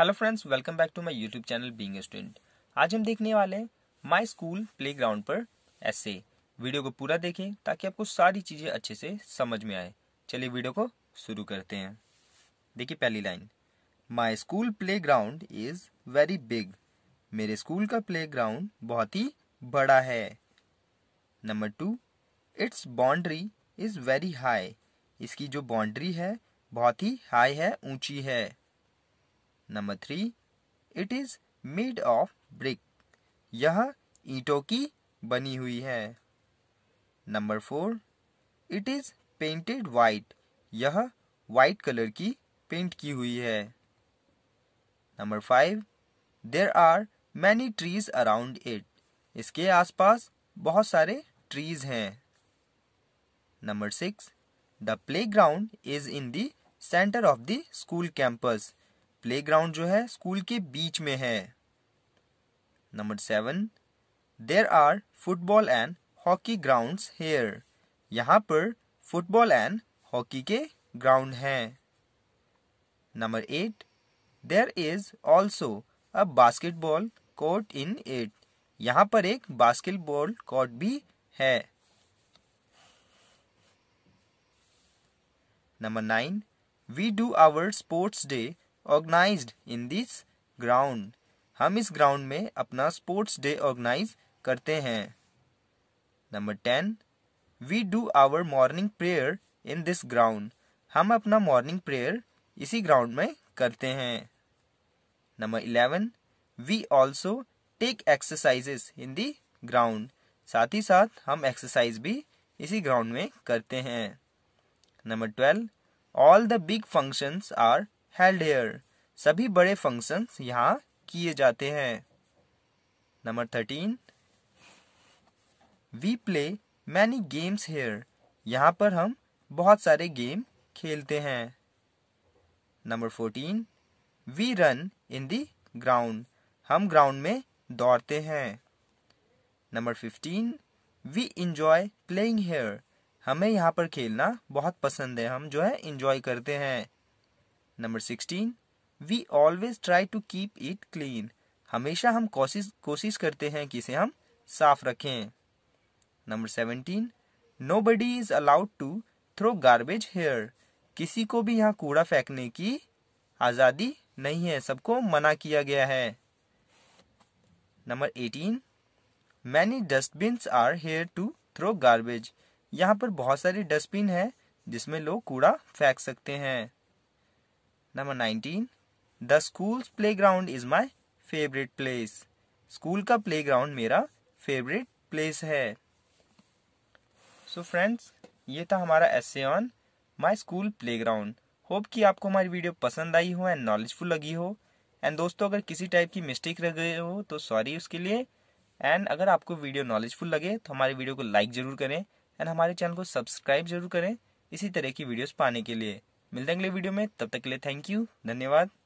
hello friends welcome back to my YouTube channel being student आज हम देखने वाले हैं माई स्कूल प्लेग्राउंड पर ऐसे वीडियो को पूरा देखें ताकि आपको सारी चीज़ें अच्छे से समझ में आए चलिए वीडियो को शुरू करते हैं देखिए पहली line my school play ground is very big मेरे स्कूल का प्ले ग्राउंड बहुत ही बड़ा है number two it's boundary is very high इसकी जो बाउंड्री है बहुत ही हाई है ऊंची है number three it is made of brick यह ईंटों की बनी हुई है number four it is painted white यह वाइट कलर की पेंट की हुई है number five there are many trees around it इसके आसपास बहुत सारे ट्रीज हैं number six the play ground is in centre of the school campus play ground जो है स्कूल के बीच में है number seven there are football and hockey ground here यहाँ पर फुटबॉल एंड हॉकी के ग्राउंड हैं number eight there is also a basketball court in it यहाँ पर एक बास्केटबॉल कोर्ट भी है number nine we do our sports day organise in this ground हम इस ग्राउंड में अपना स्पोर्ट्स डे ऑर्गेनाइज करते हैं number ten we do our morning prayer in this ground हम अपना मॉर्निंग प्रेयर इसी ग्राउंड में करते हैं number eleven we also take exercises in the ground साथ ही साथ हम एक्सरसाइज भी इसी ग्राउंड में करते हैं number twelve all the big functions are held here सभी बड़े फंक्शंस यहाँ किए जाते हैं number thirteen we play many games here यहाँ पर हम बहुत सारे गेम खेलते हैं number fourteen we run in the ground हम ग्राउंड में दौड़ते हैं number fifteen we enjoy playing here हमें यहाँ पर खेलना बहुत पसंद है हम जो है इंजॉय करते हैं number sixteen we always try to keep it clean हमेशा हम कोशिश कोशिश करते हैं कि इसे हम साफ रखें number seventeen nobody is allowed to throw garbage here किसी को भी यहाँ कूड़ा फेंकने की आज़ादी नहीं है सबको मना किया गया है number eighteen many dustbin are here to throw garbage यहाँ पर बहुत सारे डस्टबिन है जिसमें लोग कूड़ा फेंक सकते हैं number nineteen the school play ground is my favourite place school का प्ले ग्राउंड मेरा फेवरेट प्लेस है सो so फ्रेंड्स ये था हमारा essay on my school play playground hope कि आपको हमारी वीडियो पसंद आई हो एंड नॉलेजफुल लगी हो एंड दोस्तों अगर किसी टाइप की मिस्टेक रह गए हो तो सॉरी उसके लिए एंड अगर आपको वीडियो नॉलेजफुल लगे तो हमारे वीडियो को लाइक ज़रूर करें एंड हमारे चैनल को सब्सक्राइब जरूर करें इसी तरह की वीडियोस पाने के लिए मिलते हैं अगले वीडियो में तब तक के लिए थैंक यू धन्यवाद